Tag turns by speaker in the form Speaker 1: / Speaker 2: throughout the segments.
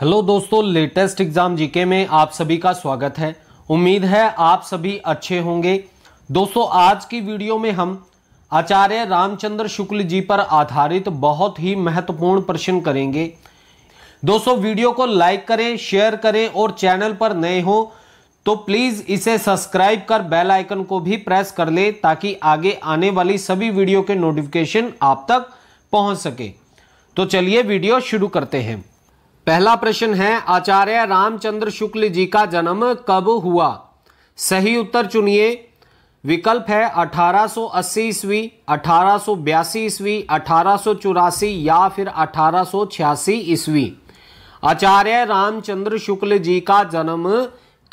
Speaker 1: hello दोस्तों latest exam GK में आप सभी का स्वागत है उम्मीद है आप सभी अच्छे होंगे दोस्तों आज की वीडियो में हम आचार्य रामचंद्र शुक्ल जी पर आधारित बहुत ही महत्वपूर्ण प्रश्न करेंगे दोस्तों वीडियो को लाइक करें शेयर करें और चैनल पर नए हो तो प्लीज़ इसे सब्सक्राइब कर बेल आइकन को भी प्रेस कर ले ताकि आगे आने वाली सभी वीडियो के नोटिफिकेशन आप तक पहुंच सके तो चलिए वीडियो शुरू करते हैं पहला प्रश्न है आचार्य रामचंद्र शुक्ल जी का जन्म कब हुआ सही उत्तर चुनिए विकल्प है 1880 ईस्वी अठारह ईस्वी अठारह या फिर अठारह ईस्वी आचार्य रामचंद्र शुक्ल जी का जन्म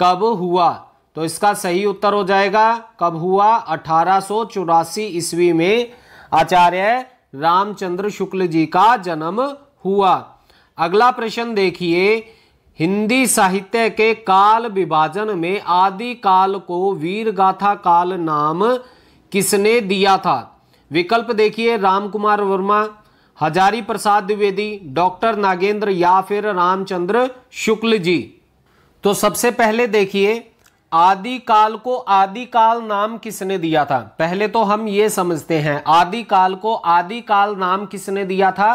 Speaker 1: कब हुआ तो इसका सही उत्तर हो जाएगा कब हुआ अठारह ईस्वी में आचार्य रामचंद्र शुक्ल जी का जन्म हुआ अगला प्रश्न देखिए हिंदी साहित्य के काल विभाजन में आदि काल को वीर गाथा काल नाम किसने दिया था विकल्प देखिए रामकुमार वर्मा हजारी प्रसाद द्विवेदी डॉक्टर नागेंद्र या फिर रामचंद्र शुक्ल जी तो सबसे पहले देखिए आदि काल को आदि काल नाम किसने दिया था पहले तो हम ये समझते हैं आदि काल को आदि काल नाम किसने दिया था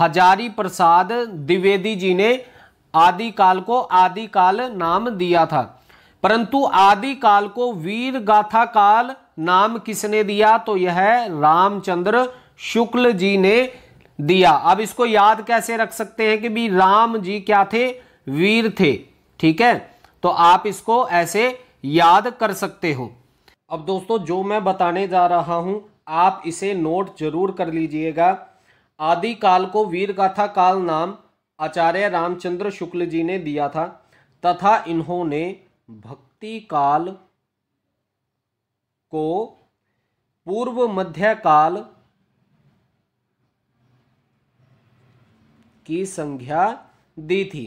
Speaker 1: हजारी प्रसाद द्विवेदी जी ने आदिकाल को आदिकाल नाम दिया था परंतु आदिकाल को वीर गाथा काल नाम किसने दिया तो यह रामचंद्र शुक्ल जी ने दिया अब इसको याद कैसे रख सकते हैं कि भी राम जी क्या थे वीर थे ठीक है तो आप इसको ऐसे याद कर सकते हो अब दोस्तों जो मैं बताने जा रहा हूं आप इसे नोट जरूर कर लीजिएगा आदि काल को वीर गाथा काल नाम आचार्य रामचंद्र शुक्ल जी ने दिया था तथा इन्होंने भक्ति काल को पूर्व मध्य काल की संख्या दी थी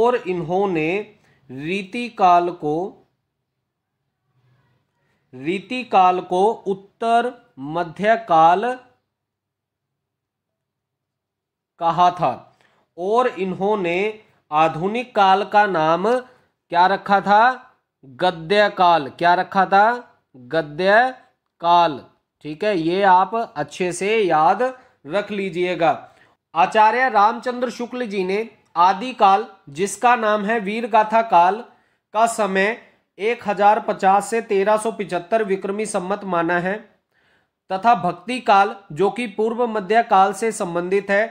Speaker 1: और इन्होंने रीति काल को रीति काल को उत्तर मध्य काल कहा था और इन्होंने आधुनिक काल का नाम क्या रखा था गद्य काल क्या रखा था गद्य काल ठीक है ये आप अच्छे से याद रख लीजिएगा आचार्य रामचंद्र शुक्ल जी ने आदि काल जिसका नाम है वीर गाथा काल का समय 1050 से 1375 विक्रमी सम्मत माना है तथा भक्ति काल जो कि पूर्व मध्य काल से संबंधित है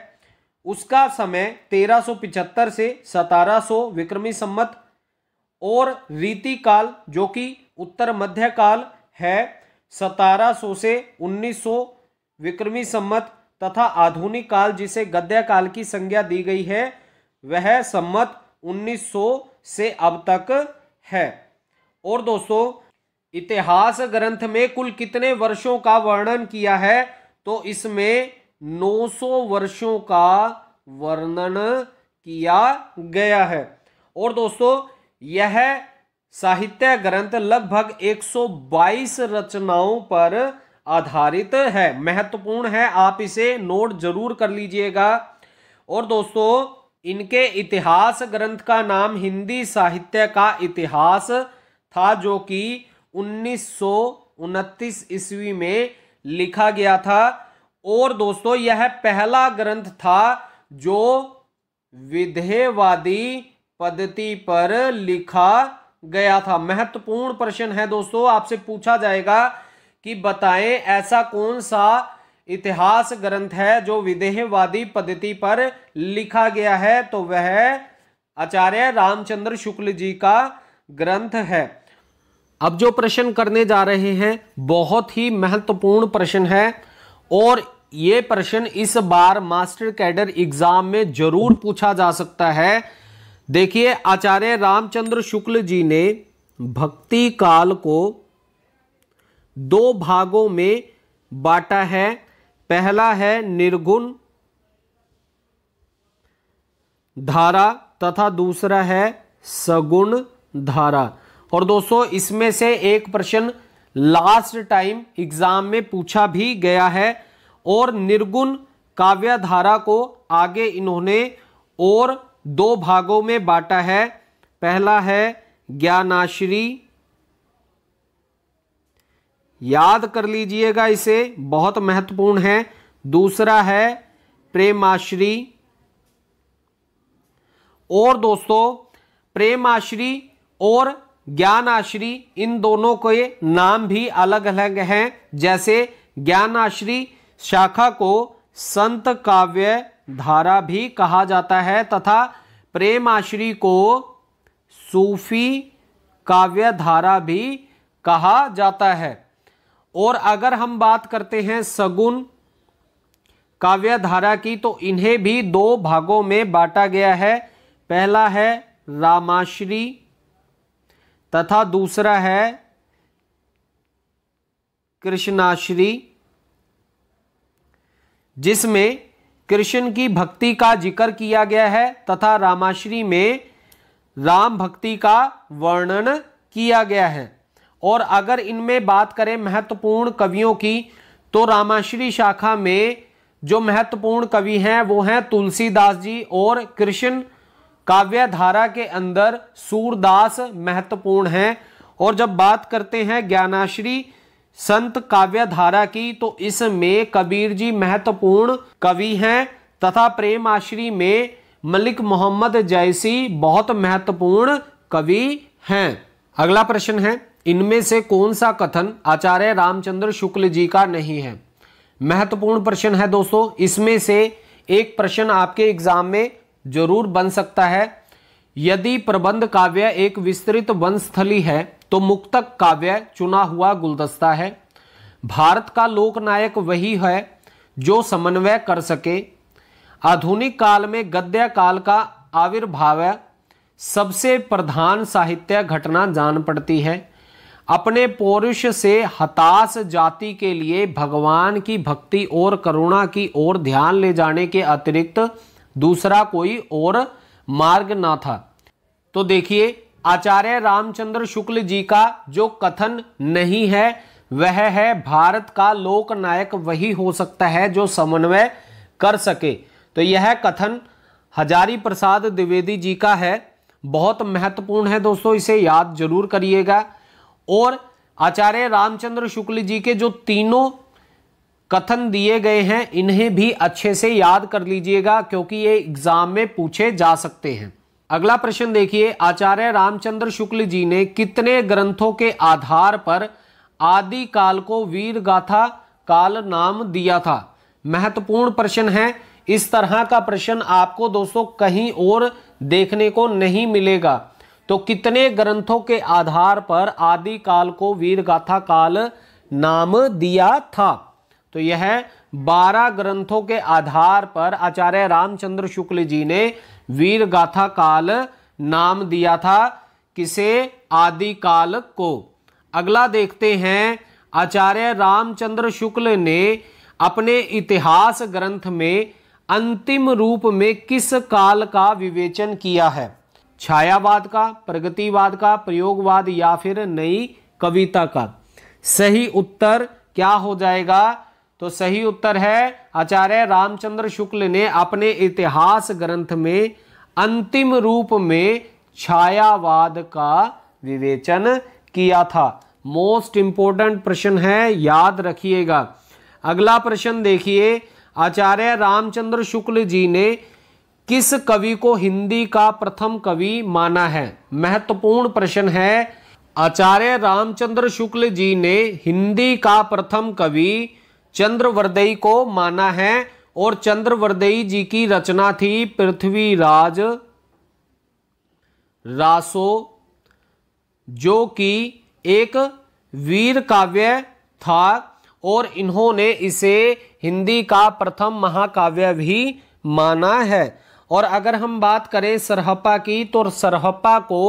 Speaker 1: उसका समय 1375 से 1700 विक्रमी संमत और रीति काल जो कि उत्तर मध्य काल है 1700 से 1900 विक्रमी सम्मत तथा आधुनिक काल जिसे गद्य काल की संज्ञा दी गई है वह सम्मत 1900 से अब तक है और दोस्तों इतिहास ग्रंथ में कुल कितने वर्षों का वर्णन किया है तो इसमें 900 वर्षों का वर्णन किया गया है और दोस्तों यह साहित्य ग्रंथ लगभग 122 रचनाओं पर आधारित है महत्वपूर्ण है आप इसे नोट जरूर कर लीजिएगा और दोस्तों इनके इतिहास ग्रंथ का नाम हिंदी साहित्य का इतिहास था जो कि उन्नीस ईस्वी में लिखा गया था और दोस्तों यह पहला ग्रंथ था जो विधेयवादी पद्धति पर लिखा गया था महत्वपूर्ण प्रश्न है दोस्तों आपसे पूछा जाएगा कि बताएं ऐसा कौन सा इतिहास ग्रंथ है जो विधेयवादी पद्धति पर लिखा गया है तो वह आचार्य रामचंद्र शुक्ल जी का ग्रंथ है अब जो प्रश्न करने जा रहे हैं बहुत ही महत्वपूर्ण प्रश्न है और ये प्रश्न इस बार मास्टर कैडर एग्जाम में जरूर पूछा जा सकता है देखिए आचार्य रामचंद्र शुक्ल जी ने भक्ति काल को दो भागों में बांटा है पहला है निर्गुण धारा तथा दूसरा है सगुण धारा और दोस्तों इसमें से एक प्रश्न लास्ट टाइम एग्जाम में पूछा भी गया है और निर्गुण काव्यधारा को आगे इन्होंने और दो भागों में बांटा है पहला है ज्ञानाश्री याद कर लीजिएगा इसे बहुत महत्वपूर्ण है दूसरा है प्रेमाश्री और दोस्तों प्रेमाश्री और ज्ञानाश्री इन दोनों के नाम भी अलग अलग हैं जैसे ज्ञानाश्री शाखा को संत काव्य धारा भी कहा जाता है तथा प्रेमाश्री को सूफी काव्य धारा भी कहा जाता है और अगर हम बात करते हैं सगुन काव्य धारा की तो इन्हें भी दो भागों में बांटा गया है पहला है रामाश्री तथा दूसरा है कृष्णाश्री जिसमें कृष्ण की भक्ति का जिक्र किया गया है तथा रामाश्री में राम भक्ति का वर्णन किया गया है और अगर इनमें बात करें महत्वपूर्ण कवियों की तो रामाश्री शाखा में जो महत्वपूर्ण कवि हैं वो हैं तुलसीदास जी और कृष्ण काव्य धारा के अंदर सूरदास महत्वपूर्ण हैं और जब बात करते हैं ज्ञानाश्री संत काव्य धारा की तो इसमें कबीर जी महत्वपूर्ण कवि हैं तथा प्रेम आश्री में मलिक मोहम्मद जैसी बहुत महत्वपूर्ण कवि हैं अगला प्रश्न है इनमें से कौन सा कथन आचार्य रामचंद्र शुक्ल जी का नहीं है महत्वपूर्ण प्रश्न है दोस्तों इसमें से एक प्रश्न आपके एग्जाम में जरूर बन सकता है यदि प्रबंध काव्य एक विस्तृत वंशस्थली है तो मुक्तक काव्य चुना हुआ गुलदस्ता है भारत का लोकनायक वही है जो समन्वय कर सके आधुनिक काल में गद्य काल का आविर्भाव सबसे प्रधान साहित्य घटना जान पड़ती है अपने पौरुष से हताश जाति के लिए भगवान की भक्ति और करुणा की ओर ध्यान ले जाने के अतिरिक्त दूसरा कोई और मार्ग ना था तो देखिए आचार्य रामचंद्र शुक्ल जी का जो कथन नहीं है वह है भारत का लोकनायक वही हो सकता है जो समन्वय कर सके तो यह कथन हजारी प्रसाद द्विवेदी जी का है बहुत महत्वपूर्ण है दोस्तों इसे याद जरूर करिएगा और आचार्य रामचंद्र शुक्ल जी के जो तीनों कथन दिए गए हैं इन्हें भी अच्छे से याद कर लीजिएगा क्योंकि ये एग्ज़ाम में पूछे जा सकते हैं अगला प्रश्न देखिए आचार्य रामचंद्र शुक्ल जी ने कितने ग्रंथों के आधार पर आदि काल को वीर गाथा काल नाम दिया था महत्वपूर्ण प्रश्न है इस तरह का प्रश्न आपको दोस्तों कहीं और देखने को नहीं मिलेगा तो कितने ग्रंथों के आधार पर आदि काल को वीर गाथा काल नाम दिया था तो यह बारह ग्रंथों के आधार पर आचार्य रामचंद्र शुक्ल जी ने वीर गाथा काल नाम दिया था किसे आदि काल को अगला देखते हैं आचार्य रामचंद्र शुक्ल ने अपने इतिहास ग्रंथ में अंतिम रूप में किस काल का विवेचन किया है छायावाद का प्रगतिवाद का प्रयोगवाद या फिर नई कविता का सही उत्तर क्या हो जाएगा तो सही उत्तर है आचार्य रामचंद्र शुक्ल ने अपने इतिहास ग्रंथ में अंतिम रूप में छायावाद का विवेचन किया था मोस्ट इंपोर्टेंट प्रश्न है याद रखिएगा अगला प्रश्न देखिए आचार्य रामचंद्र शुक्ल जी ने किस कवि को हिंदी का प्रथम कवि माना है महत्वपूर्ण प्रश्न है आचार्य रामचंद्र शुक्ल जी ने हिंदी का प्रथम कवि चंद्रवरदेई को माना है और चंद्रवरदेई जी की रचना थी पृथ्वीराज रासो जो कि एक वीर काव्य था और इन्होंने इसे हिंदी का प्रथम महाकाव्य भी माना है और अगर हम बात करें सरहपा की तो सरहपा को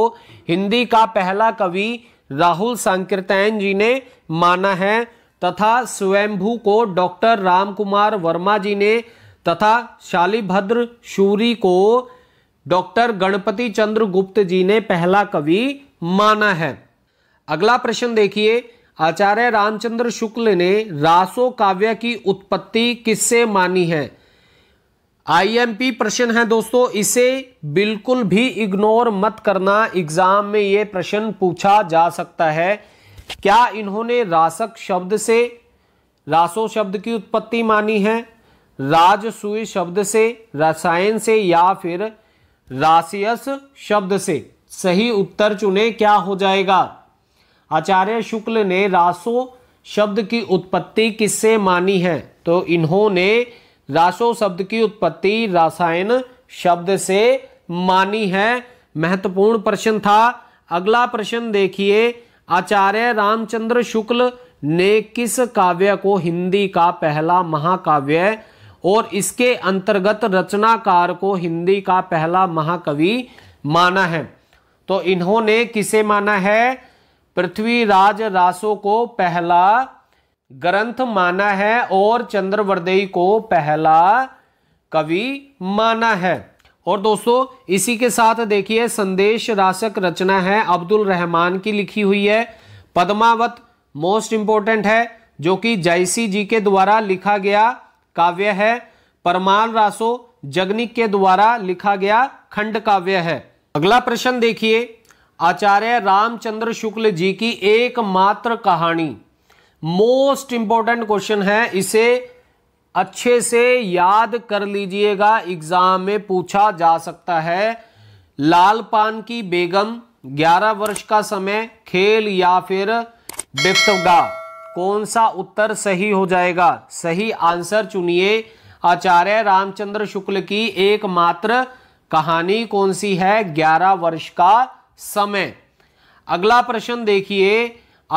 Speaker 1: हिंदी का पहला कवि राहुल सांकृतैन जी ने माना है तथा स्वयंभू को डॉक्टर रामकुमार वर्मा जी ने तथा शालीभद्र शूरी को डॉक्टर गणपति चंद्र गुप्त जी ने पहला कवि माना है अगला प्रश्न देखिए आचार्य रामचंद्र शुक्ल ने रासो काव्य की उत्पत्ति किससे मानी है आईएमपी प्रश्न है दोस्तों इसे बिल्कुल भी इग्नोर मत करना एग्जाम में यह प्रश्न पूछा जा सकता है क्या इन्होंने रासक शब्द से रासो शब्द की उत्पत्ति मानी है राजसूय शब्द से रसायन से या फिर रासियस शब्द से सही उत्तर चुने क्या हो जाएगा आचार्य शुक्ल ने रासो शब्द की उत्पत्ति किससे मानी है तो इन्होंने रासो शब्द की उत्पत्ति रासायन शब्द से मानी है महत्वपूर्ण प्रश्न था अगला प्रश्न देखिए आचार्य रामचंद्र शुक्ल ने किस काव्य को हिंदी का पहला महाकाव्य और इसके अंतर्गत रचनाकार को हिंदी का पहला महाकवि माना है तो इन्होंने किसे माना है पृथ्वीराज रासो को पहला ग्रंथ माना है और चंद्रवरदेई को पहला कवि माना है और दोस्तों इसी के साथ देखिए संदेश राशक रचना है अब्दुल रहमान की लिखी हुई है पद्मावत मोस्ट इंपॉर्टेंट है जो कि जयसी जी के द्वारा लिखा गया काव्य है परमान रासो जगनिक के द्वारा लिखा गया खंड काव्य है अगला प्रश्न देखिए आचार्य रामचंद्र शुक्ल जी की एकमात्र कहानी मोस्ट इंपॉर्टेंट क्वेश्चन है इसे अच्छे से याद कर लीजिएगा एग्जाम में पूछा जा सकता है लाल पान की बेगम 11 वर्ष का समय खेल या फिर बेफ्तगा कौन सा उत्तर सही हो जाएगा सही आंसर चुनिए आचार्य रामचंद्र शुक्ल की एकमात्र कहानी कौन सी है 11 वर्ष का समय अगला प्रश्न देखिए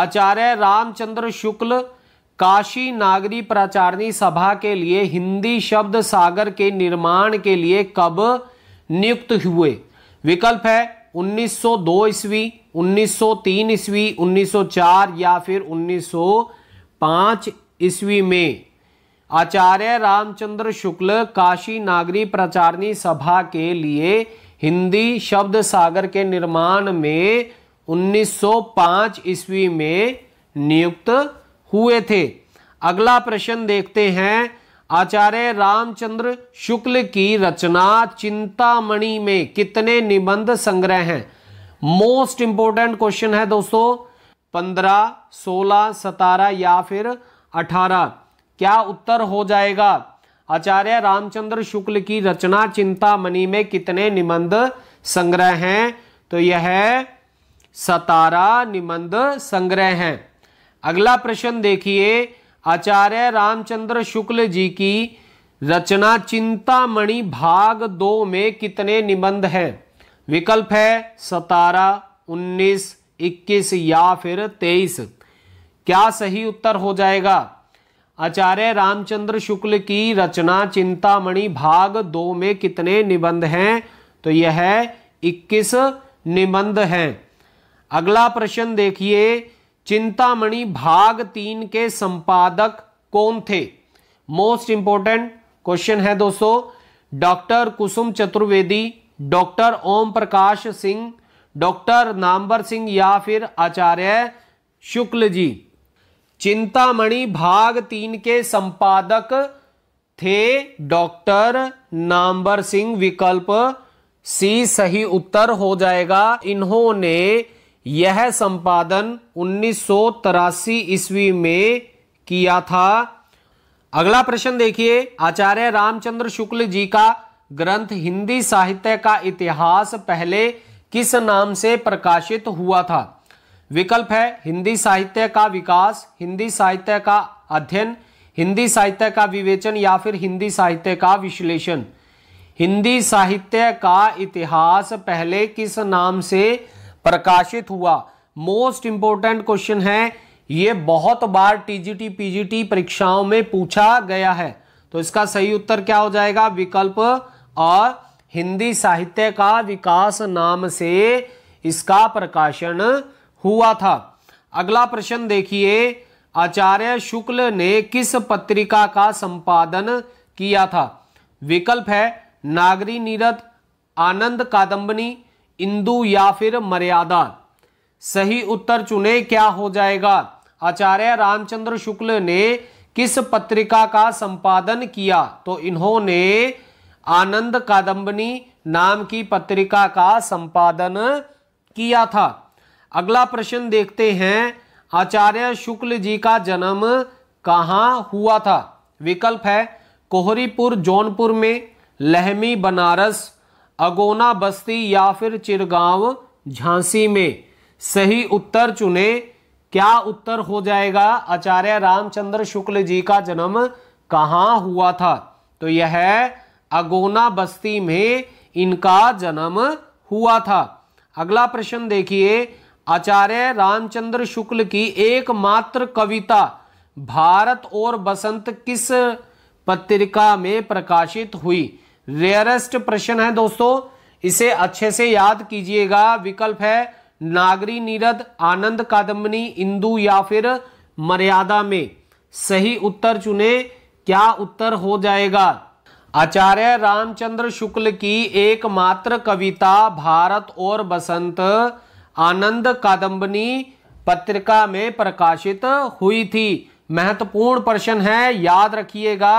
Speaker 1: आचार्य रामचंद्र शुक्ल काशी नागरी प्राचारणी सभा के लिए हिंदी शब्द सागर के निर्माण के लिए कब नियुक्त हुए विकल्प है 1902 ईस्वी उन्नीस ईस्वी 1904 या फिर 1905 ईस्वी में आचार्य रामचंद्र शुक्ल काशी नागरी प्रचारणी सभा के लिए हिंदी शब्द सागर के निर्माण में 1905 ईस्वी में नियुक्त हुए थे अगला प्रश्न देखते हैं आचार्य रामचंद्र शुक्ल की रचना चिंतामणि में कितने निबंध संग्रह हैं मोस्ट इंपॉर्टेंट क्वेश्चन है दोस्तों पंद्रह सोलह सतारह या फिर अठारह क्या उत्तर हो जाएगा आचार्य रामचंद्र शुक्ल की रचना चिंतामणि में कितने निबंध संग्रह हैं तो यह सतारा निबंध संग्रह हैं अगला प्रश्न देखिए आचार्य रामचंद्र शुक्ल जी की रचना चिंतामणि भाग दो में कितने निबंध हैं विकल्प है सतारह उन्नीस इक्कीस या फिर तेईस क्या सही उत्तर हो जाएगा आचार्य रामचंद्र शुक्ल की रचना चिंतामणि भाग दो में कितने निबंध हैं तो यह इक्कीस निबंध हैं अगला प्रश्न देखिए चिंतामणि भाग तीन के संपादक कौन थे मोस्ट इंपॉर्टेंट क्वेश्चन है दोस्तों doctor Kusum Chaturvedi doctor Om Prakash Singh doctor Namvar Singh या फिर आचार्य शुक्ल जी चिंतामणि भाग तीन के संपादक थे डॉक्टर नामवर सिंह विकल्प सी सही उत्तर हो जाएगा इन्होंने यह संपादन उन्नीस ईस्वी में किया था अगला प्रश्न देखिए आचार्य रामचंद्र शुक्ल जी का ग्रंथ हिंदी साहित्य का इतिहास पहले किस नाम से प्रकाशित हुआ था विकल्प है हिंदी साहित्य का विकास हिंदी साहित्य का अध्ययन हिंदी साहित्य का विवेचन या फिर हिंदी साहित्य का विश्लेषण हिंदी साहित्य का इतिहास पहले किस नाम से प्रकाशित हुआ मोस्ट इंपॉर्टेंट क्वेश्चन है ये बहुत बार टीजीटी पीजीटी परीक्षाओं में पूछा गया है तो इसका सही उत्तर क्या हो जाएगा विकल्प और हिंदी साहित्य का विकास नाम से इसका प्रकाशन हुआ था अगला प्रश्न देखिए आचार्य शुक्ल ने किस पत्रिका का संपादन किया था विकल्प है नागरी नीरत आनंद कादम्बनी इंदु या फिर मर्यादा सही उत्तर चुने क्या हो जाएगा आचार्य रामचंद्र शुक्ल ने किस पत्रिका का संपादन किया तो इन्होंने आनंद कादम्बनी नाम की पत्रिका का संपादन किया था अगला प्रश्न देखते हैं आचार्य शुक्ल जी का जन्म कहाँ हुआ था विकल्प है कोहरीपुर जौनपुर में लहमी बनारस अगोना बस्ती या फिर चिरगांव झांसी में सही उत्तर चुने क्या उत्तर हो जाएगा आचार्य रामचंद्र शुक्ल जी का जन्म कहाँ हुआ था तो यह अगोना बस्ती में इनका जन्म हुआ था अगला प्रश्न देखिए आचार्य रामचंद्र शुक्ल की एकमात्र कविता भारत और बसंत किस पत्रिका में प्रकाशित हुई रेयरेस्ट प्रश्न है दोस्तों इसे अच्छे से याद कीजिएगा विकल्प है नागरी नीरद आनंद कादम्बनी इंदू या फिर मर्यादा में सही उत्तर चुने क्या उत्तर हो जाएगा आचार्य रामचंद्र शुक्ल की एकमात्र कविता भारत और बसंत आनंद कादम्बनी पत्रिका में प्रकाशित हुई थी महत्वपूर्ण प्रश्न है याद रखिएगा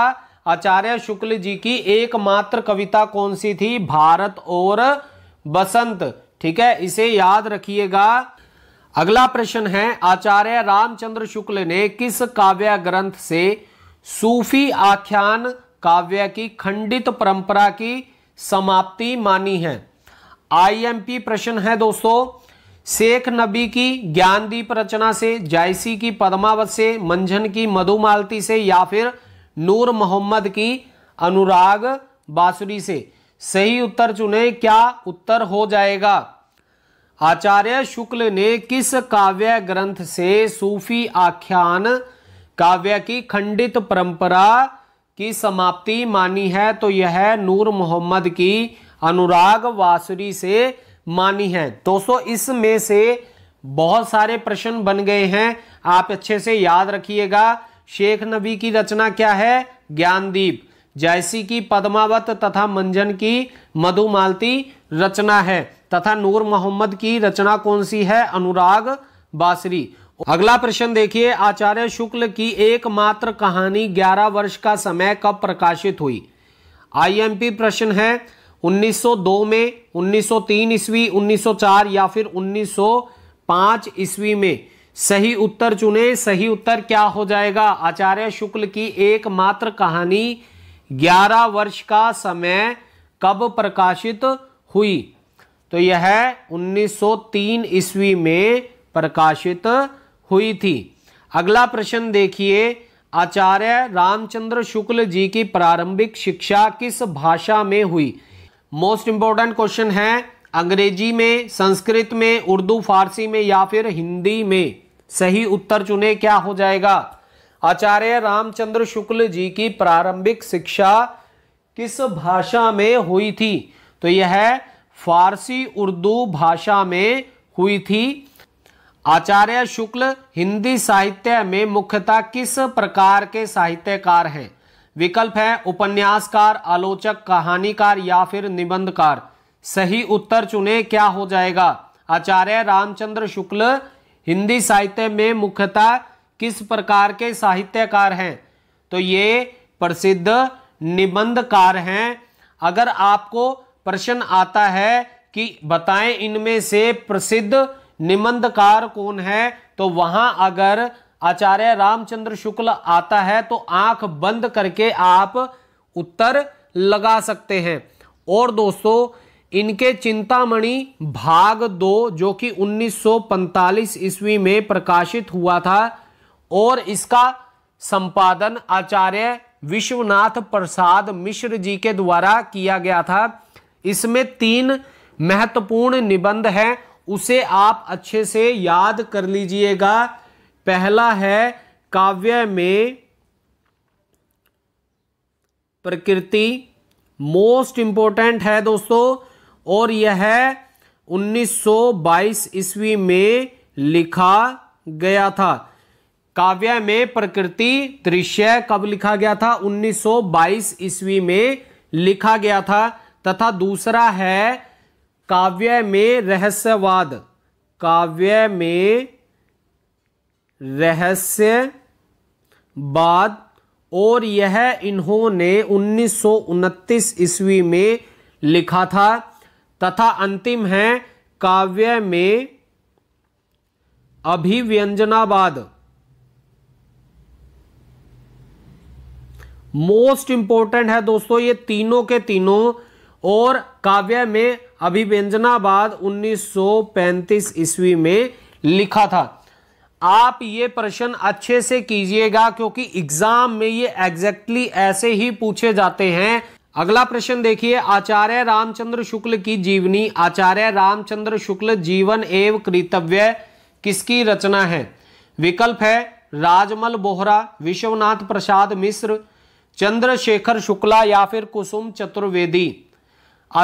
Speaker 1: आचार्य शुक्ल जी की एकमात्र कविता कौन सी थी भारत और बसंत ठीक है इसे याद रखिएगा अगला प्रश्न है आचार्य रामचंद्र शुक्ल ने किस काव्य ग्रंथ से सूफी आख्यान काव्य की खंडित परंपरा की समाप्ति मानी है आईएमपी प्रश्न है दोस्तों शेख नबी की ज्ञानदीप रचना से जायसी की पद्मावत से मंझन की मधुमालती से या फिर नूर मोहम्मद की अनुराग बासुरी से सही उत्तर चुने क्या उत्तर हो जाएगा आचार्य शुक्ल ने किस काव्य ग्रंथ से सूफी आख्यान काव्य की खंडित परंपरा की समाप्ति मानी है तो यह नूर मोहम्मद की अनुराग वासुरी से मानी है दोस्तों इसमें से बहुत सारे प्रश्न बन गए हैं आप अच्छे से याद रखिएगा शेख नबी की रचना क्या है ज्ञानदीप जैसी की पद्मावत तथा मंजन की मधुमालती रचना है तथा नूर मोहम्मद की रचना कौन सी है अनुराग बासरी अगला प्रश्न देखिए आचार्य शुक्ल की एकमात्र कहानी 11 वर्ष का समय कब प्रकाशित हुई आईएमपी प्रश्न है 1902 में 1903 ईस्वी 1904 या फिर 1905 ईस्वी में सही उत्तर चुने सही उत्तर क्या हो जाएगा आचार्य शुक्ल की एकमात्र कहानी 11 वर्ष का समय कब प्रकाशित हुई तो यह 1903 ईस्वी में प्रकाशित हुई थी अगला प्रश्न देखिए आचार्य रामचंद्र शुक्ल जी की प्रारंभिक शिक्षा किस भाषा में हुई मोस्ट इंपॉर्टेंट क्वेश्चन है अंग्रेजी में संस्कृत में उर्दू फारसी में या फिर हिंदी में सही उत्तर चुने क्या हो जाएगा आचार्य रामचंद्र शुक्ल जी की प्रारंभिक शिक्षा किस भाषा में हुई थी तो यह फारसी उर्दू भाषा में हुई थी आचार्य शुक्ल हिंदी साहित्य में मुख्यतः किस प्रकार के साहित्यकार हैं विकल्प है उपन्यासकार आलोचक कहानीकार या फिर निबंधकार सही उत्तर चुने क्या हो जाएगा आचार्य रामचंद्र शुक्ल हिंदी साहित्य में मुख्यतः किस प्रकार के साहित्यकार हैं तो ये प्रसिद्ध निबंधकार हैं अगर आपको प्रश्न आता है कि बताएं इनमें से प्रसिद्ध निबंधकार कौन है तो वहां अगर आचार्य रामचंद्र शुक्ल आता है तो आंख बंद करके आप उत्तर लगा सकते हैं और दोस्तों इनके चिंतामणि भाग दो जो कि 1945 ईस्वी में प्रकाशित हुआ था और इसका संपादन आचार्य विश्वनाथ प्रसाद मिश्र जी के द्वारा किया गया था इसमें तीन महत्वपूर्ण निबंध हैं उसे आप अच्छे से याद कर लीजिएगा पहला है काव्य में प्रकृति मोस्ट इंपॉर्टेंट है दोस्तों और यह 1922 ईस्वी में लिखा गया था काव्य में प्रकृति दृश्य कब लिखा गया था 1922 ईस्वी में लिखा गया था तथा दूसरा है काव्य में रहस्यवाद काव्य में रहस्यवाद और यह इन्होंने 1929 ईस्वी में लिखा था तथा अंतिम है काव्य में अभिव्यंजनावाद मोस्ट इंपॉर्टेंट है दोस्तों ये तीनों के तीनों और काव्य में अभिव्यंजनावाद 1935 ईस्वी में लिखा था आप ये प्रश्न अच्छे से कीजिएगा क्योंकि एग्जाम में ये एग्जैक्टली exactly ऐसे ही पूछे जाते हैं अगला प्रश्न देखिए आचार्य रामचंद्र शुक्ल की जीवनी आचार्य रामचंद्र शुक्ल जीवन एवं कृतव्य किसकी रचना है विकल्प है राजमल बोहरा विश्वनाथ प्रसाद मिश्र चंद्रशेखर शुक्ला या फिर कुसुम चतुर्वेदी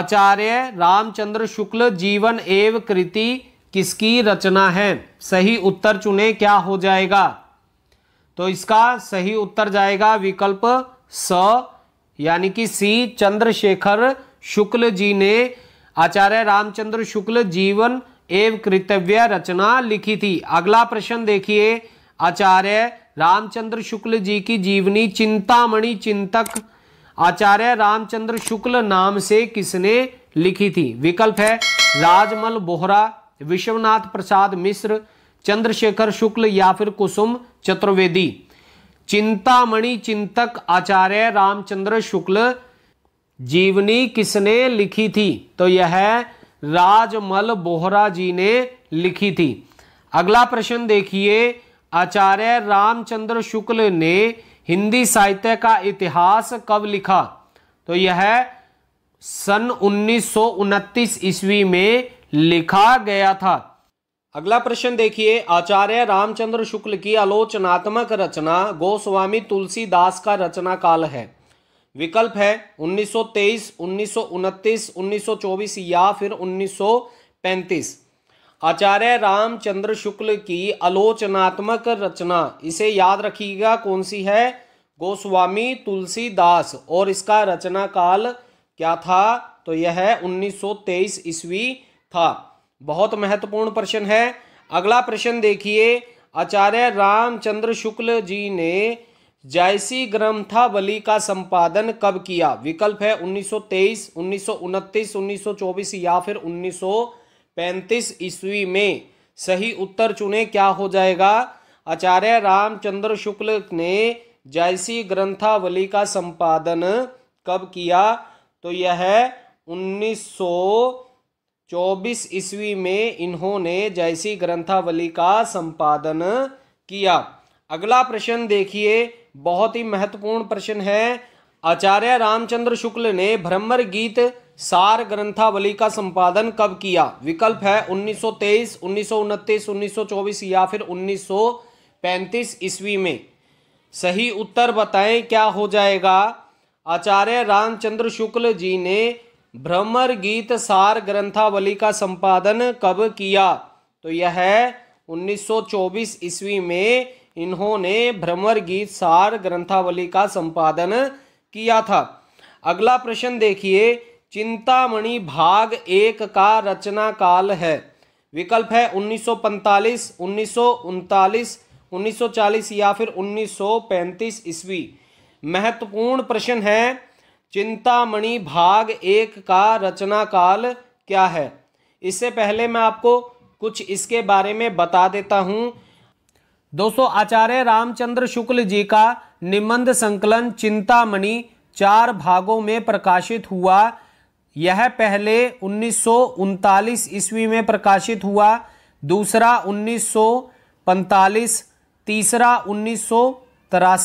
Speaker 1: आचार्य रामचंद्र शुक्ल जीवन एवं कृति किसकी रचना है सही उत्तर चुने क्या हो जाएगा तो इसका सही उत्तर जाएगा विकल्प स यानी कि सी चंद्रशेखर शुक्ल जी ने आचार्य रामचंद्र शुक्ल जीवन एवं कृतव्य रचना लिखी थी अगला प्रश्न देखिए आचार्य रामचंद्र शुक्ल जी की जीवनी चिंतामणि चिंतक आचार्य रामचंद्र शुक्ल नाम से किसने लिखी थी विकल्प है राजमल बोहरा विश्वनाथ प्रसाद मिश्र चंद्रशेखर शुक्ल या फिर कुसुम चतुर्वेदी चिंतामणि चिंतक आचार्य रामचंद्र शुक्ल जीवनी किसने लिखी थी तो यह राजमल बोहरा जी ने लिखी थी अगला प्रश्न देखिए आचार्य रामचंद्र शुक्ल ने हिंदी साहित्य का इतिहास कब लिखा तो यह सन उन्नीस ईस्वी में लिखा गया था अगला प्रश्न देखिए आचार्य रामचंद्र शुक्ल की आलोचनात्मक रचना गोस्वामी तुलसीदास का रचना काल है विकल्प है 1923, 1929, 1924 या फिर 1935 आचार्य रामचंद्र शुक्ल की आलोचनात्मक रचना इसे याद रखिएगा कौन सी है गोस्वामी तुलसीदास और इसका रचना काल क्या था तो यह 1923 ईस्वी था बहुत महत्वपूर्ण प्रश्न है अगला प्रश्न देखिए आचार्य रामचंद्र शुक्ल जी ने जायसी ग्रंथावली का संपादन कब किया विकल्प है 1923, 1929, 1924 या फिर 1935 ईस्वी में सही उत्तर चुने क्या हो जाएगा आचार्य रामचंद्र शुक्ल ने जायसी ग्रंथावली का संपादन कब किया तो यह उन्नीस सौ चौबीस ईस्वी में इन्होंने जैसी ग्रंथावली का संपादन किया अगला प्रश्न देखिए बहुत ही महत्वपूर्ण प्रश्न है आचार्य रामचंद्र शुक्ल ने भ्रमर गीत सार ग्रंथावली का संपादन कब किया विकल्प है 1923, 1929, 1924 या फिर 1935 ईस्वी में सही उत्तर बताएं क्या हो जाएगा आचार्य रामचंद्र शुक्ल जी ने भ्रमर गीत सार ग्रंथावली का संपादन कब किया तो यह है 1924 ईस्वी में इन्होंने भ्रमर गीत सार ग्रंथावली का संपादन किया था अगला प्रश्न देखिए चिंतामणि भाग एक का रचना काल है विकल्प है 1945, सौ 1940 या फिर 1935 ईस्वी महत्वपूर्ण प्रश्न है चिंतामणि भाग एक का रचना काल क्या है इससे पहले मैं आपको कुछ इसके बारे में बता देता हूँ दोस्तों आचार्य रामचंद्र शुक्ल जी का निबंध संकलन चिंतामणि चार भागों में प्रकाशित हुआ यह पहले उन्नीस ईस्वी में प्रकाशित हुआ दूसरा 1945 तीसरा उन्नीस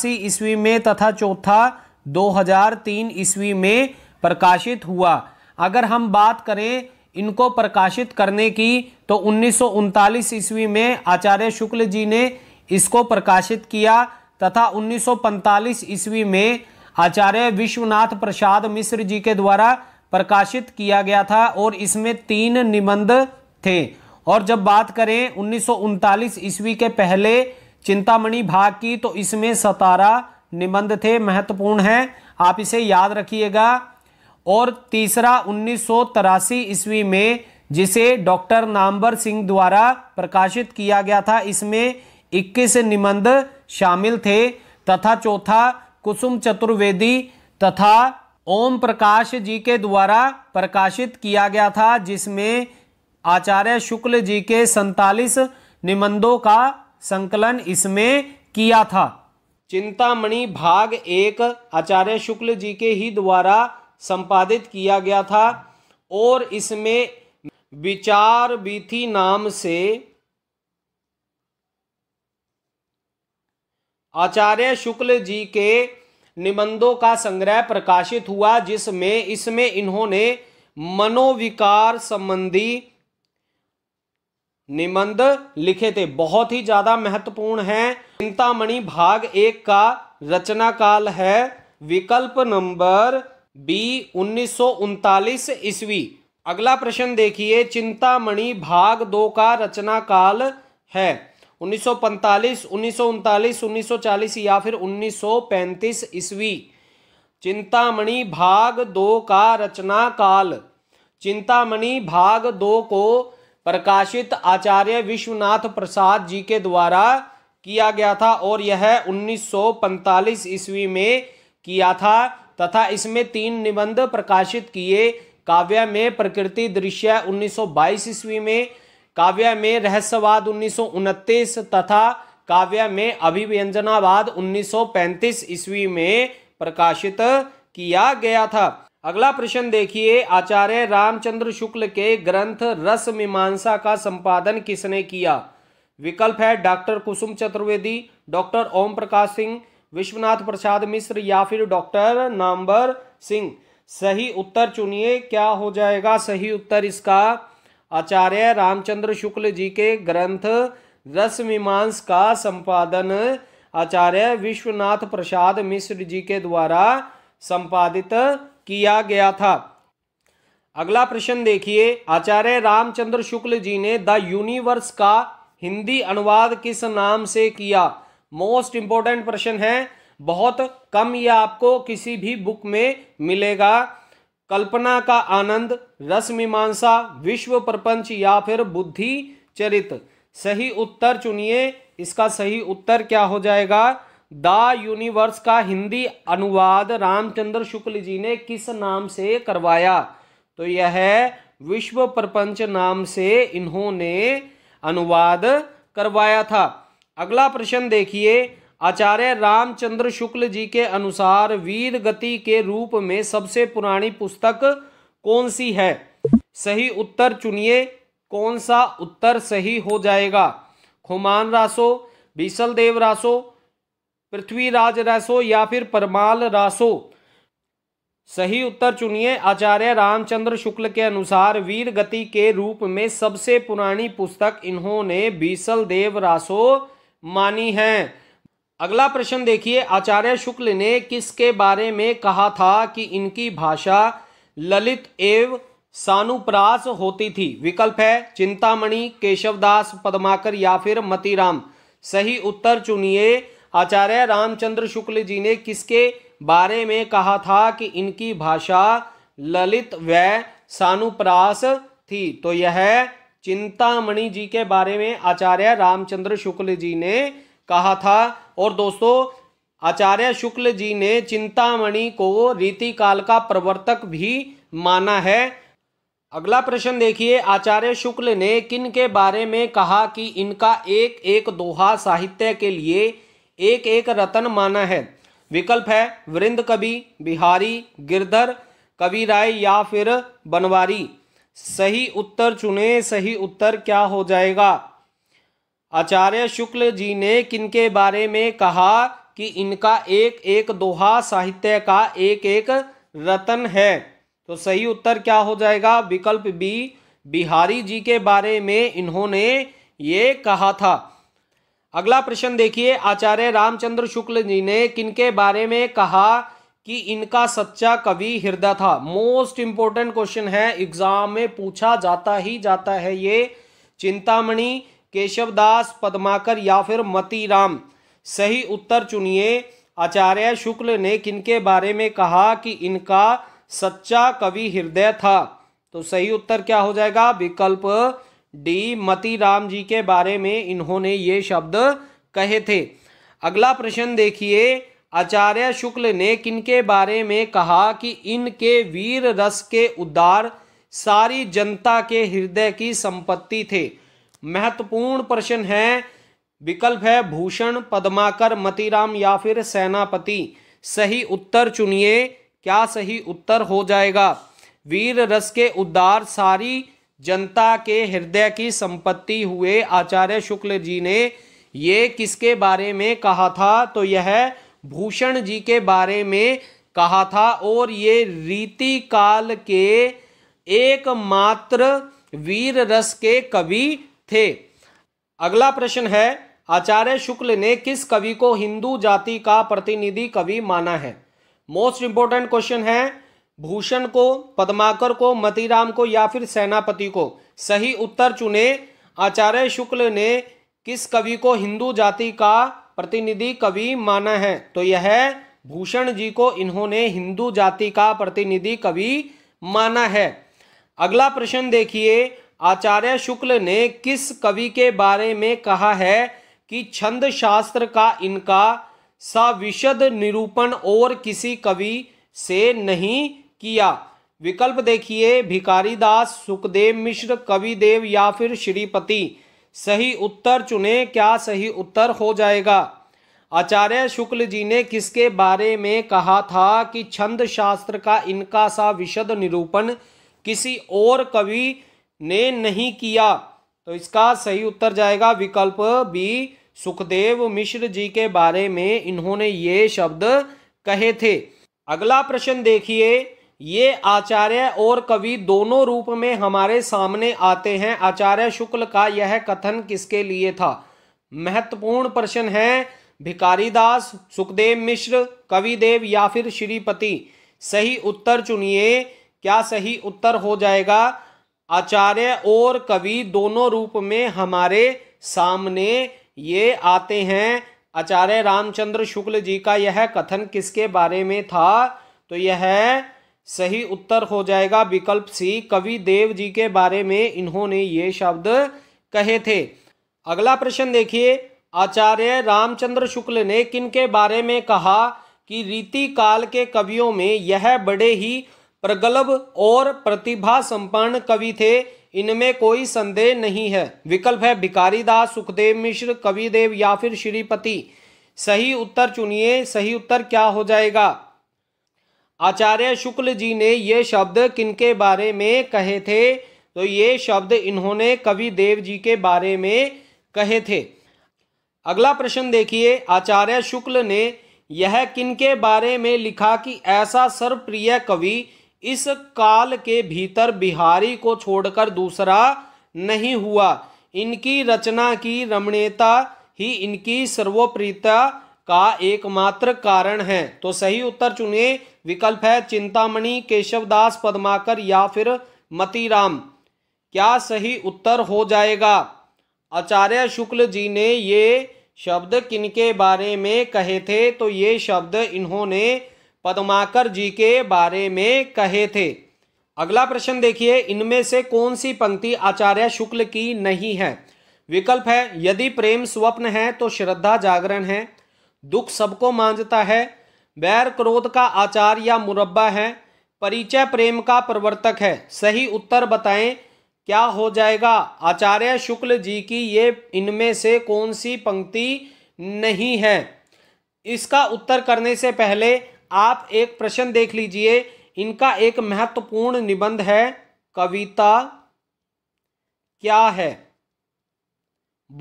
Speaker 1: ईस्वी में तथा चौथा 2003 ईस्वी में प्रकाशित हुआ अगर हम बात करें इनको प्रकाशित करने की तो उन्नीस ईस्वी में आचार्य शुक्ल जी ने इसको प्रकाशित किया तथा 1945 ईस्वी में आचार्य विश्वनाथ प्रसाद मिश्र जी के द्वारा प्रकाशित किया गया था और इसमें तीन निबंध थे और जब बात करें उन्नीस ईस्वी के पहले चिंतामणि भाग की तो इसमें सतारा निबंध थे महत्वपूर्ण हैं आप इसे याद रखिएगा और तीसरा उन्नीस ईस्वी में जिसे डॉक्टर नामबर सिंह द्वारा प्रकाशित किया गया था इसमें 21 निबंध शामिल थे तथा चौथा कुसुम चतुर्वेदी तथा ओम प्रकाश जी के द्वारा प्रकाशित किया गया था जिसमें आचार्य शुक्ल जी के सैतालीस निबंधों का संकलन इसमें किया था चिंतामणि भाग एक आचार्य शुक्ल जी के ही द्वारा संपादित किया गया था और इसमें विचार विधि नाम से आचार्य शुक्ल जी के निबंधों का संग्रह प्रकाशित हुआ जिसमें इसमें इन्होंने मनोविकार संबंधी निबंध लिखे थे बहुत ही ज़्यादा महत्वपूर्ण है चिंतामणि भाग एक का रचना काल है विकल्प नंबर बी उन्नीस ईस्वी अगला प्रश्न देखिए चिंतामणि भाग दो का रचना काल है 1945, 1949, 1940 या फिर 1935 ईस्वी चिंतामणि भाग दो का रचना काल चिंतामणि भाग दो को प्रकाशित आचार्य विश्वनाथ प्रसाद जी के द्वारा किया गया था और यह 1945 ईस्वी में किया था तथा इसमें तीन निबंध प्रकाशित किए काव्य में प्रकृति दृश्य 1922 ईस्वी में काव्य में रहस्यवाद उन्नीस तथा काव्य में अभिव्यंजनावाद 1935 ईस्वी में प्रकाशित किया गया था अगला प्रश्न देखिए आचार्य रामचंद्र शुक्ल के ग्रंथ रस मीमांसा का संपादन किसने किया विकल्प है डॉक्टर कुसुम चतुर्वेदी डॉक्टर ओम प्रकाश सिंह विश्वनाथ प्रसाद मिश्र या फिर डॉक्टर नाम्बर सिंह सही उत्तर चुनिए क्या हो जाएगा सही उत्तर इसका आचार्य रामचंद्र शुक्ल जी के ग्रंथ रस मीमांस का संपादन आचार्य विश्वनाथ प्रसाद मिश्र जी के द्वारा संपादित किया गया था अगला प्रश्न देखिए आचार्य रामचंद्र शुक्ल जी ने द यूनिवर्स का हिंदी अनुवाद किस नाम से किया मोस्ट इंपॉर्टेंट प्रश्न है बहुत कम यह आपको किसी भी बुक में मिलेगा कल्पना का आनंद रस मीमांसा विश्व प्रपंच या फिर बुद्धि चरित सही उत्तर चुनिए इसका सही उत्तर क्या हो जाएगा द यूनिवर्स का हिंदी अनुवाद रामचंद्र शुक्ल जी ने किस नाम से करवाया तो यह विश्व प्रपंच नाम से इन्होंने अनुवाद करवाया था अगला प्रश्न देखिए आचार्य रामचंद्र शुक्ल जी के अनुसार वीर गति के रूप में सबसे पुरानी पुस्तक कौन सी है सही उत्तर चुनिए कौन सा उत्तर सही हो जाएगा खुमान रासो बीसल देव रासो पृथ्वीराज रासो या फिर परमाल रासो सही उत्तर चुनिए आचार्य रामचंद्र शुक्ल के अनुसार वीर गति के रूप में सबसे पुरानी पुस्तक इन्होंने बीसल देव रासो मानी है अगला प्रश्न देखिए आचार्य शुक्ल ने किसके बारे में कहा था कि इनकी भाषा ललित एवं सानुप्रास होती थी विकल्प है चिंतामणि केशवदास पदमाकर या फिर मतीराम सही उत्तर चुनिए आचार्य रामचंद्र शुक्ल जी ने किसके बारे में कहा था कि इनकी भाषा ललित व सानुप्रास थी तो यह चिंतामणि जी के बारे में आचार्य रामचंद्र शुक्ल जी ने कहा था और दोस्तों आचार्य शुक्ल जी ने चिंतामणि को रीतिकाल का प्रवर्तक भी माना है अगला प्रश्न देखिए आचार्य शुक्ल ने किन के बारे में कहा कि इनका एक एक दोहा साहित्य के लिए एक एक रतन माना है विकल्प है वृंद कवि बिहारी गिरधर कवि राय या फिर बनवारी सही उत्तर चुने सही उत्तर क्या हो जाएगा आचार्य शुक्ल जी ने किनके बारे में कहा कि इनका एक एक दोहा साहित्य का एक एक रतन है तो सही उत्तर क्या हो जाएगा विकल्प बी बिहारी जी के बारे में इन्होंने ये कहा था अगला प्रश्न देखिए आचार्य रामचंद्र शुक्ल जी ने किनके बारे में कहा कि इनका सच्चा कवि हृदय था मोस्ट इंपॉर्टेंट क्वेश्चन है एग्जाम में पूछा जाता ही जाता है ये चिंतामणि केशवदास पद्माकर या फिर मती राम सही उत्तर चुनिए आचार्य शुक्ल ने किनके बारे में कहा कि इनका सच्चा कवि हृदय था तो सही उत्तर क्या हो जाएगा विकल्प डी मतीराम जी के बारे में इन्होंने ये शब्द कहे थे अगला प्रश्न देखिए आचार्य शुक्ल ने किनके बारे में कहा कि इनके वीर रस के उद्धार सारी जनता के हृदय की संपत्ति थे महत्वपूर्ण प्रश्न है विकल्प है भूषण पद्माकर मतीराम या फिर सेनापति सही उत्तर चुनिए क्या सही उत्तर हो जाएगा वीर रस के उद्धार सारी जनता के हृदय की संपत्ति हुए आचार्य शुक्ल जी ने ये किसके बारे में कहा था तो यह भूषण जी के बारे में कहा था और ये रीति काल के एकमात्र वीर रस के कवि थे अगला प्रश्न है आचार्य शुक्ल ने किस कवि को हिंदू जाति का प्रतिनिधि कवि माना है मोस्ट इंपॉर्टेंट क्वेश्चन है भूषण को पद्माकर को मतीराम को या फिर सेनापति को सही उत्तर चुने आचार्य शुक्ल ने किस कवि को हिंदू जाति का प्रतिनिधि कवि माना है तो यह भूषण जी को इन्होंने हिंदू जाति का प्रतिनिधि कवि माना है अगला प्रश्न देखिए आचार्य शुक्ल ने किस कवि के बारे में कहा है कि छंद शास्त्र का इनका सविशद निरूपण और किसी कवि से नहीं किया विकल्प देखिए भिकारी दास सुखदेव मिश्र कविदेव या फिर श्रीपति सही उत्तर चुने क्या सही उत्तर हो जाएगा आचार्य शुक्ल जी ने किसके बारे में कहा था कि छंद शास्त्र का इनका सा विशद निरूपण किसी और कवि ने नहीं किया तो इसका सही उत्तर जाएगा विकल्प बी सुखदेव मिश्र जी के बारे में इन्होंने ये शब्द कहे थे अगला प्रश्न देखिए ये आचार्य और कवि दोनों रूप में हमारे सामने आते हैं आचार्य शुक्ल का यह कथन किसके लिए था महत्वपूर्ण प्रश्न है भिकारी दास सुखदेव मिश्र कविदेव या फिर श्रीपति सही उत्तर चुनिए क्या सही उत्तर हो जाएगा आचार्य और कवि दोनों रूप में हमारे सामने ये आते हैं आचार्य रामचंद्र शुक्ल जी का यह कथन किसके बारे में था तो यह सही उत्तर हो जाएगा विकल्प सी कवि देव जी के बारे में इन्होंने ये शब्द कहे थे अगला प्रश्न देखिए आचार्य रामचंद्र शुक्ल ने किन के बारे में कहा कि रीति काल के कवियों में यह बड़े ही प्रगल्भ और प्रतिभा संपन्न कवि थे इनमें कोई संदेह नहीं है विकल्प है भिकारी दास सुखदेव मिश्र कविदेव या फिर श्रीपति सही उत्तर चुनिए सही उत्तर क्या हो जाएगा आचार्य शुक्ल जी ने ये शब्द किनके बारे में कहे थे तो ये शब्द इन्होंने कवि देव जी के बारे में कहे थे अगला प्रश्न देखिए आचार्य शुक्ल ने यह किनके बारे में लिखा कि ऐसा सर्वप्रिय कवि इस काल के भीतर बिहारी को छोड़कर दूसरा नहीं हुआ इनकी रचना की रमणीयता ही इनकी सर्वोप्रियता का एकमात्र कारण है तो सही उत्तर चुनिए विकल्प है चिंतामणि केशवदास पदमाकर या फिर मतीराम क्या सही उत्तर हो जाएगा आचार्य शुक्ल जी ने ये शब्द किनके बारे में कहे थे तो ये शब्द इन्होंने पदमाकर जी के बारे में कहे थे अगला प्रश्न देखिए इनमें से कौन सी पंक्ति आचार्य शुक्ल की नहीं है विकल्प है यदि प्रेम स्वप्न है तो श्रद्धा जागरण है दुख सबको मांझता है बैर क्रोध का आचार या मुरब्बा है परिचय प्रेम का प्रवर्तक है सही उत्तर बताएं क्या हो जाएगा आचार्य शुक्ल जी की ये इनमें से कौन सी पंक्ति नहीं है इसका उत्तर करने से पहले आप एक प्रश्न देख लीजिए इनका एक महत्वपूर्ण निबंध है कविता क्या है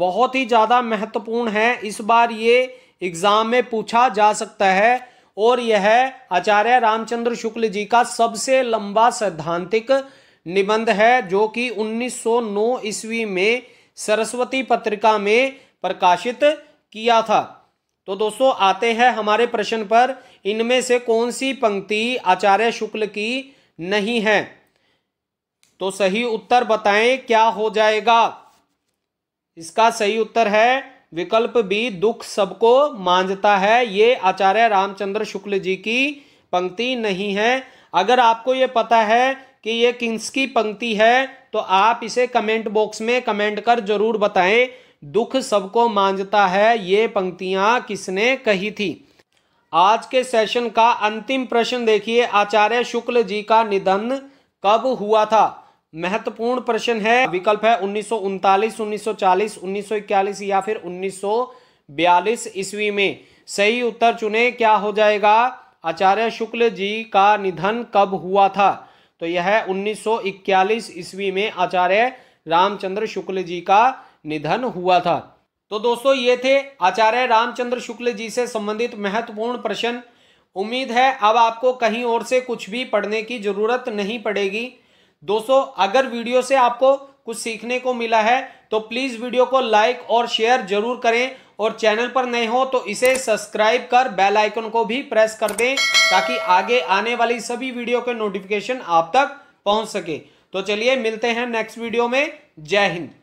Speaker 1: बहुत ही ज़्यादा महत्वपूर्ण है इस बार ये एग्जाम में पूछा जा सकता है और यह आचार्य रामचंद्र शुक्ल जी का सबसे लंबा सैद्धांतिक निबंध है जो कि 1909 ईस्वी में सरस्वती पत्रिका में प्रकाशित किया था तो दोस्तों आते हैं हमारे प्रश्न पर इनमें से कौन सी पंक्ति आचार्य शुक्ल की नहीं है तो सही उत्तर बताएं क्या हो जाएगा इसका सही उत्तर है विकल्प बी दुख सबको मांझता है ये आचार्य रामचंद्र शुक्ल जी की पंक्ति नहीं है अगर आपको ये पता है कि ये किसकी पंक्ति है तो आप इसे कमेंट बॉक्स में कमेंट कर जरूर बताएं दुख सबको मांझता है ये पंक्तियाँ किसने कही थी आज के सेशन का अंतिम प्रश्न देखिए आचार्य शुक्ल जी का निधन कब हुआ था महत्वपूर्ण प्रश्न है विकल्प है उन्नीस सौ उनतालीस उन्नीस सौ चालीस उन्नीस सौ इक्यालीस या फिर उन्नीस सौ बयालीस ईस्वी में सही उत्तर चुने क्या हो जाएगा आचार्य शुक्ल जी का निधन कब हुआ था तो यह 1941 ईस्वी में आचार्य रामचंद्र शुक्ल जी का निधन हुआ था तो दोस्तों ये थे आचार्य रामचंद्र शुक्ल जी से संबंधित महत्वपूर्ण प्रश्न उम्मीद है अब आपको कहीं और से कुछ भी पढ़ने की ज़रूरत नहीं पड़ेगी दोस्तों अगर वीडियो से आपको कुछ सीखने को मिला है तो प्लीज़ वीडियो को लाइक और शेयर जरूर करें और चैनल पर नए हो तो इसे सब्सक्राइब कर बेल आइकन को भी प्रेस कर दें ताकि आगे आने वाली सभी वीडियो के नोटिफिकेशन आप तक पहुंच सके तो चलिए मिलते हैं नेक्स्ट वीडियो में जय हिंद